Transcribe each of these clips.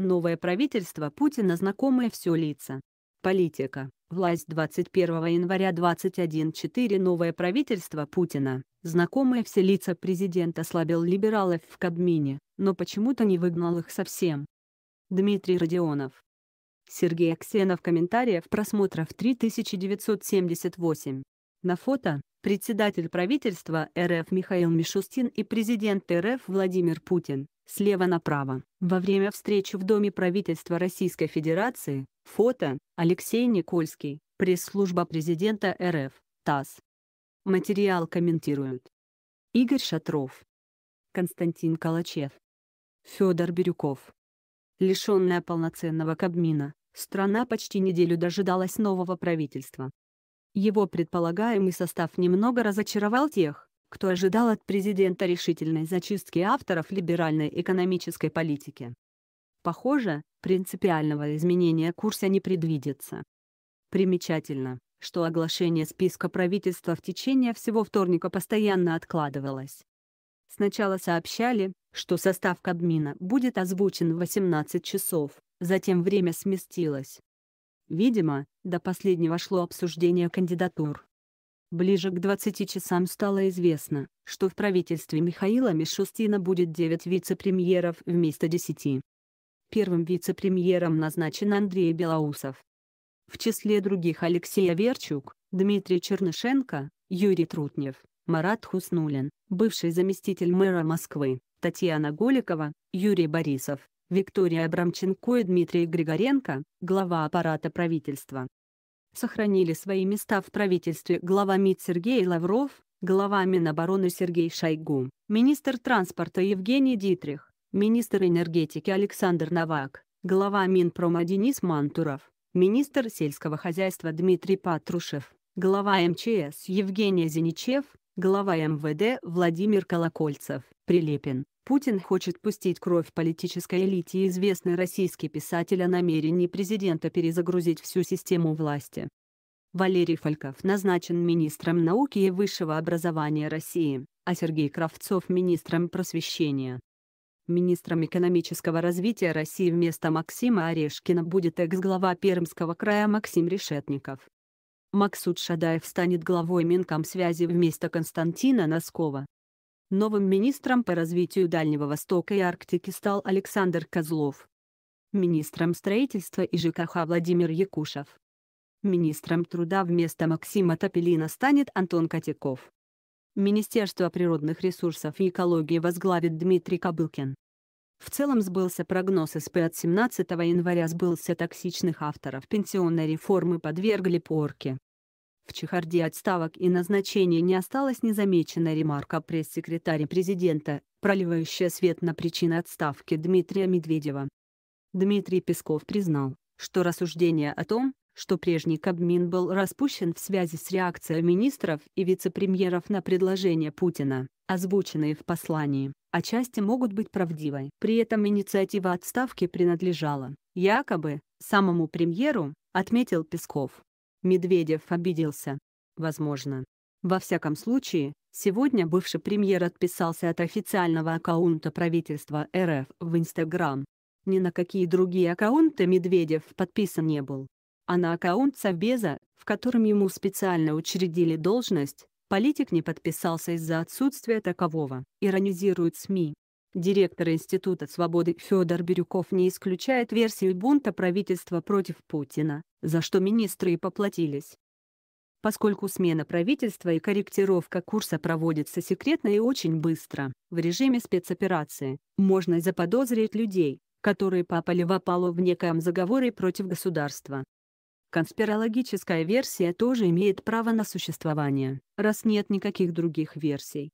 Новое правительство Путина знакомое все лица. Политика. Власть 21 января 21.4 Новое правительство Путина. Знакомые все лица президент ослабил либералов в Кабмине, но почему-то не выгнал их совсем. Дмитрий Родионов. Сергей Аксенов комментариев просмотров 3978. На фото – председатель правительства РФ Михаил Мишустин и президент РФ Владимир Путин слева направо. Во время встречи в Доме правительства Российской Федерации, фото, Алексей Никольский, пресс-служба президента РФ, ТАСС. Материал комментируют. Игорь Шатров. Константин Калачев. Федор Бирюков. Лишенная полноценного Кабмина, страна почти неделю дожидалась нового правительства. Его предполагаемый состав немного разочаровал тех, кто ожидал от президента решительной зачистки авторов либеральной экономической политики. Похоже, принципиального изменения курса не предвидится. Примечательно, что оглашение списка правительства в течение всего вторника постоянно откладывалось. Сначала сообщали, что состав Кабмина будет озвучен в 18 часов, затем время сместилось. Видимо, до последнего шло обсуждение кандидатур. Ближе к 20 часам стало известно, что в правительстве Михаила Мишустина будет 9 вице-премьеров вместо 10. Первым вице-премьером назначен Андрей Белоусов. В числе других Алексей Аверчук, Дмитрий Чернышенко, Юрий Трутнев, Марат Хуснулин, бывший заместитель мэра Москвы, Татьяна Голикова, Юрий Борисов, Виктория Абрамченко и Дмитрий Григоренко, глава аппарата правительства сохранили свои места в правительстве глава МИД Сергей Лавров, глава Минобороны Сергей Шойгу, министр транспорта Евгений Дитрих, министр энергетики Александр Новак, глава Минпрома Денис Мантуров, министр сельского хозяйства Дмитрий Патрушев, глава МЧС Евгений Зиничев, глава МВД Владимир Колокольцев, Прилепин, Путин хочет пустить кровь политической элите и известный российский писатель о намерении президента перезагрузить всю систему власти. Валерий Фальков назначен министром науки и высшего образования России, а Сергей Кравцов – министром просвещения. Министром экономического развития России вместо Максима Орешкина будет экс-глава Пермского края Максим Решетников. Максут Шадаев станет главой Минкомсвязи вместо Константина Носкова. Новым министром по развитию Дальнего Востока и Арктики стал Александр Козлов. Министром строительства и ЖКХ Владимир Якушев. Министром труда вместо Максима Топелина станет Антон Котяков. Министерство природных ресурсов и экологии возглавит Дмитрий Кобылкин. В целом сбылся прогноз СП от 17 января сбылся токсичных авторов пенсионной реформы подвергли порке. В чехарде отставок и назначений не осталась незамеченная ремарка пресс-секретаря президента, проливающая свет на причины отставки Дмитрия Медведева. Дмитрий Песков признал, что рассуждение о том, что прежний Кабмин был распущен в связи с реакцией министров и вице-премьеров на предложение Путина, озвученные в послании, отчасти могут быть правдивой. При этом инициатива отставки принадлежала, якобы, самому премьеру, отметил Песков. Медведев обиделся. Возможно. Во всяком случае, сегодня бывший премьер отписался от официального аккаунта правительства РФ в Инстаграм. Ни на какие другие аккаунты Медведев подписан не был. А на аккаунт Совбеза, в котором ему специально учредили должность, политик не подписался из-за отсутствия такового, иронизируют СМИ. Директор Института свободы Федор Бирюков не исключает версию бунта правительства против Путина, за что министры и поплатились. Поскольку смена правительства и корректировка курса проводится секретно и очень быстро, в режиме спецоперации, можно заподозрить людей, которые попали в опалу в некоем заговоре против государства. Конспирологическая версия тоже имеет право на существование, раз нет никаких других версий.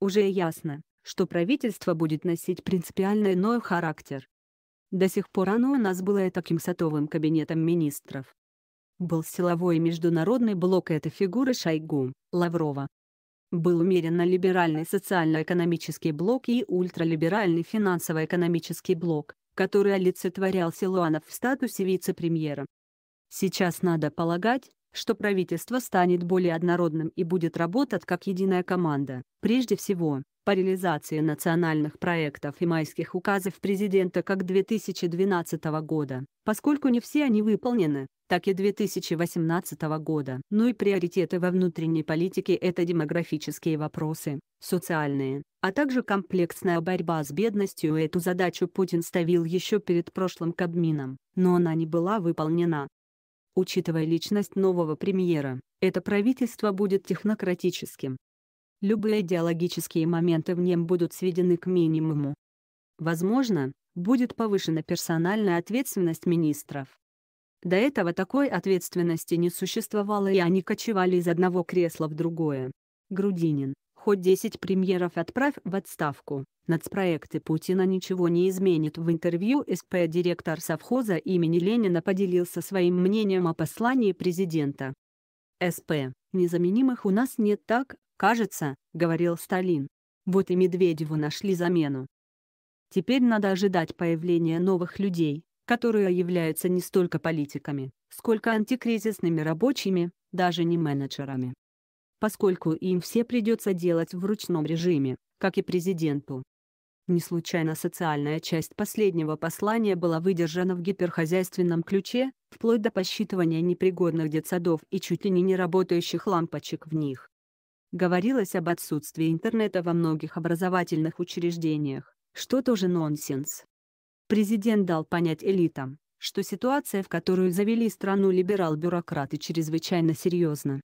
Уже ясно, что правительство будет носить принципиально иной характер. До сих пор оно у нас было и таким сатовым кабинетом министров. Был силовой международный блок этой фигуры Шойгу, Лаврова. Был умеренно либеральный социально-экономический блок и ультралиберальный финансово-экономический блок, который олицетворял Силуанов в статусе вице-премьера. Сейчас надо полагать, что правительство станет более однородным и будет работать как единая команда. Прежде всего, по реализации национальных проектов и майских указов президента как 2012 года, поскольку не все они выполнены, так и 2018 года. Ну и приоритеты во внутренней политике – это демографические вопросы, социальные, а также комплексная борьба с бедностью. Эту задачу Путин ставил еще перед прошлым Кабмином, но она не была выполнена. Учитывая личность нового премьера, это правительство будет технократическим. Любые идеологические моменты в нем будут сведены к минимуму. Возможно, будет повышена персональная ответственность министров. До этого такой ответственности не существовало и они кочевали из одного кресла в другое. Грудинин, Хоть 10 премьеров отправь в отставку. Нацпроекты Путина ничего не изменит. В интервью СП директор совхоза имени Ленина поделился своим мнением о послании президента. СП. Незаменимых у нас нет так, кажется, говорил Сталин. Вот и Медведеву нашли замену. Теперь надо ожидать появления новых людей, которые являются не столько политиками, сколько антикризисными рабочими, даже не менеджерами поскольку им все придется делать в ручном режиме, как и президенту. Не случайно социальная часть последнего послания была выдержана в гиперхозяйственном ключе, вплоть до посчитывания непригодных детсадов и чуть ли не неработающих лампочек в них. Говорилось об отсутствии интернета во многих образовательных учреждениях, что тоже нонсенс. Президент дал понять элитам, что ситуация, в которую завели страну либерал-бюрократы, чрезвычайно серьезна,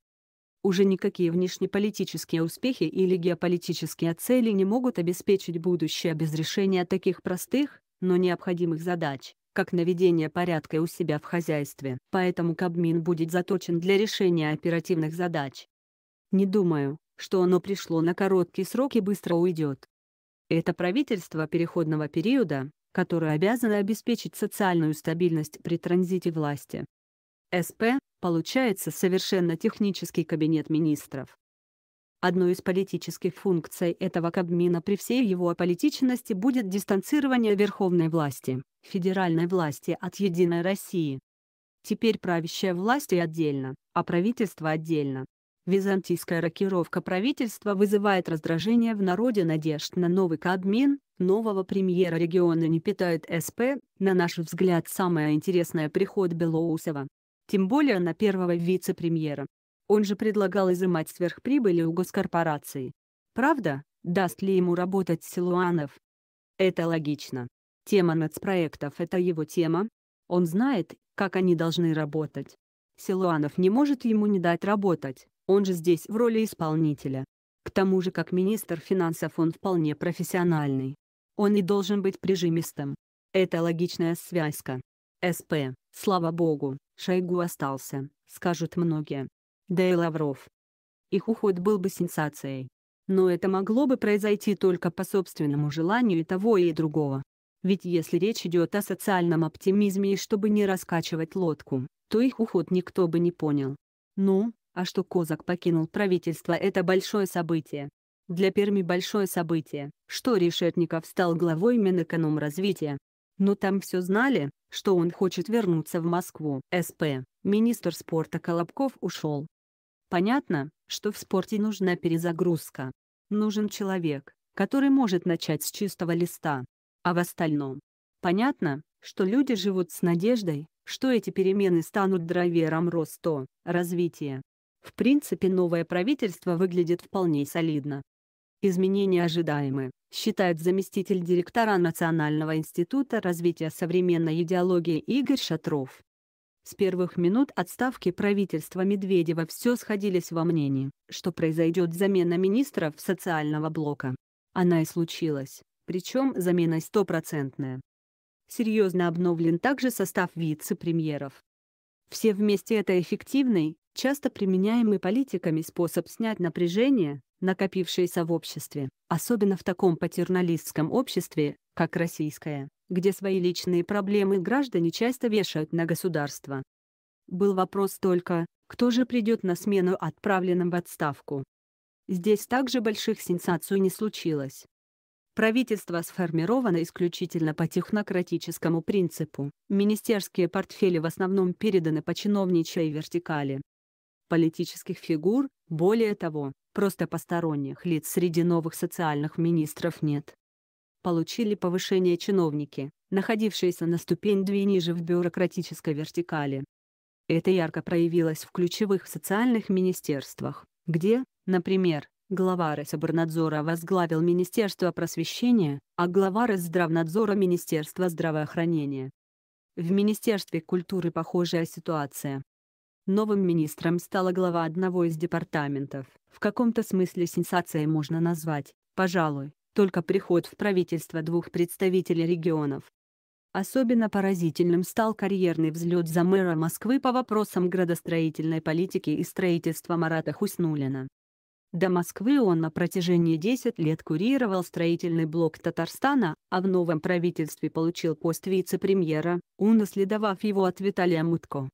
уже никакие внешнеполитические успехи или геополитические цели не могут обеспечить будущее без решения таких простых, но необходимых задач, как наведение порядка у себя в хозяйстве. Поэтому Кабмин будет заточен для решения оперативных задач. Не думаю, что оно пришло на короткий срок и быстро уйдет. Это правительство переходного периода, которое обязано обеспечить социальную стабильность при транзите власти, СП получается совершенно технический кабинет министров. Одной из политических функций этого Кабмина при всей его аполитичности будет дистанцирование верховной власти, федеральной власти от «Единой России». Теперь правящая власть и отдельно, а правительство отдельно. Византийская рокировка правительства вызывает раздражение в народе надежд на новый Кабмин, нового премьера региона не питает СП, на наш взгляд самое интересное приход Белоусова тем более на первого вице-премьера. Он же предлагал изымать сверхприбыли у госкорпораций. Правда, даст ли ему работать Силуанов? Это логично. Тема нацпроектов – это его тема. Он знает, как они должны работать. Силуанов не может ему не дать работать, он же здесь в роли исполнителя. К тому же как министр финансов он вполне профессиональный. Он и должен быть прижимистым. Это логичная связка. СП, слава богу, Шойгу остался, скажут многие. Да и Лавров. Их уход был бы сенсацией. Но это могло бы произойти только по собственному желанию и того и другого. Ведь если речь идет о социальном оптимизме и чтобы не раскачивать лодку, то их уход никто бы не понял. Ну, а что Козак покинул правительство – это большое событие. Для Перми большое событие, что Решетников стал главой Минэкономразвития но там все знали, что он хочет вернуться в Москву. СП, министр спорта Колобков ушел. Понятно, что в спорте нужна перезагрузка. Нужен человек, который может начать с чистого листа. А в остальном? Понятно, что люди живут с надеждой, что эти перемены станут драйвером роста, развития. В принципе новое правительство выглядит вполне солидно. Изменения ожидаемы, считает заместитель директора Национального института развития современной идеологии Игорь Шатров. С первых минут отставки правительства Медведева все сходились во мнении, что произойдет замена министров социального блока. Она и случилась, причем замена стопроцентная. Серьезно обновлен также состав вице-премьеров. Все вместе это эффективный, часто применяемый политиками способ снять напряжение, накопившееся в обществе, особенно в таком патерналистском обществе, как российское, где свои личные проблемы граждане часто вешают на государство. Был вопрос только, кто же придет на смену отправленным в отставку. Здесь также больших сенсаций не случилось. Правительство сформировано исключительно по технократическому принципу. Министерские портфели в основном переданы по чиновничьей вертикали. Политических фигур, более того, просто посторонних лиц среди новых социальных министров нет. Получили повышение чиновники, находившиеся на ступень две ниже в бюрократической вертикали. Это ярко проявилось в ключевых социальных министерствах, где, например, Глава Рособорнадзора возглавил Министерство просвещения, а глава Росздравнадзора – Министерство здравоохранения. В Министерстве культуры похожая ситуация. Новым министром стала глава одного из департаментов. В каком-то смысле сенсацией можно назвать, пожалуй, только приход в правительство двух представителей регионов. Особенно поразительным стал карьерный взлет за мэра Москвы по вопросам градостроительной политики и строительства Марата Хуснулина. До Москвы он на протяжении 10 лет курировал строительный блок Татарстана, а в новом правительстве получил пост вице-премьера, унаследовав его от Виталия Мутко.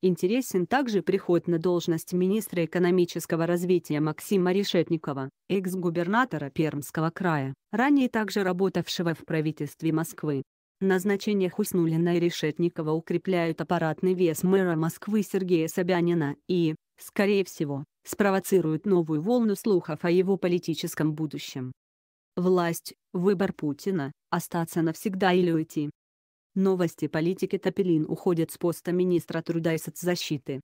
Интересен также приход на должность министра экономического развития Максима Решетникова, экс-губернатора Пермского края, ранее также работавшего в правительстве Москвы. Назначения Хуснулина и Решетникова укрепляют аппаратный вес мэра Москвы Сергея Собянина и, скорее всего, спровоцируют новую волну слухов о его политическом будущем. Власть – выбор Путина – остаться навсегда или уйти. Новости политики Топилин уходит с поста министра труда и соцзащиты.